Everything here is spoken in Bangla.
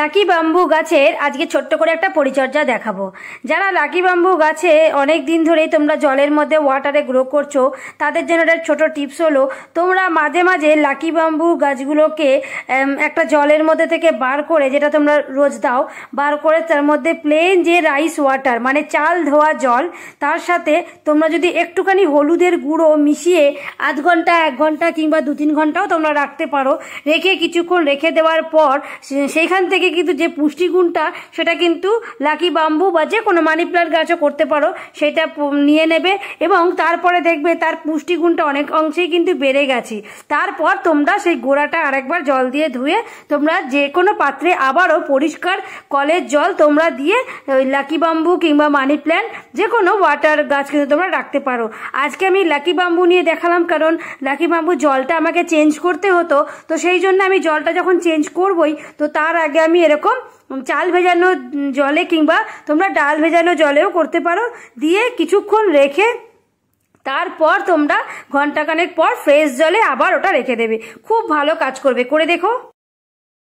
লাকি বাম্বু গাছের আজকে ছোট্ট করে একটা পরিচর্যা দেখাবো যারা লাকি বাম্বু গাছে অনেক দিন ধরেই তোমরা জলের মধ্যে ওয়াটারে গ্রো করছো তাদের জন্য একটা ছোটো টিপস হলো তোমরা মাঝে মাঝে লাকি বাম্বু গাছগুলোকে একটা জলের মধ্যে থেকে বার করে যেটা তোমরা রোজ দাও বার করে তার মধ্যে প্লেন যে রাইস ওয়াটার মানে চাল ধোয়া জল তার সাথে তোমরা যদি একটুখানি হলুদের গুঁড়ো মিশিয়ে আধ ঘন্টা এক ঘন্টা কিংবা দু তিন ঘন্টাও তোমরা রাখতে পারো রেখে কিছুক্ষণ রেখে দেওয়ার পর সেইখান থেকে কিন্তু যে পুষ্টিগুণটা সেটা কিন্তু লাকি বাম্বু বা যে কোনো মানি প্লান্ট গাছও করতে পারো সেটা নিয়ে নেবে এবং তারপরে দেখবে তার পুষ্টিগুণটা অনেক অংশেই কিন্তু বেড়ে গেছে তারপর তোমরা সেই গোড়াটা আরেকবার জল দিয়ে ধুয়ে তোমরা যে কোনো পাত্রে আবারও পরিষ্কার কলের জল তোমরা দিয়ে ওই লাকি বাম্বু কিংবা মানি প্ল্যান্ট যে কোনো ওয়াটার গাছ কিন্তু তোমরা রাখতে পারো আজকে আমি লাকি বাম্বু নিয়ে দেখালাম কারণ লাকি বাম্বু জলটা আমাকে চেঞ্জ করতে হতো তো সেই জন্য আমি জলটা যখন চেঞ্জ করবই তো তার আগে আমি এরকম চাল ভেজানো জলে কিংবা তোমরা ডাল ভেজানো জলেও করতে পারো দিয়ে কিছুক্ষণ রেখে তারপর তোমরা ঘন্টাখানেক পর ফ্রেশ জলে আবার ওটা রেখে দেবে খুব ভালো কাজ করবে করে দেখো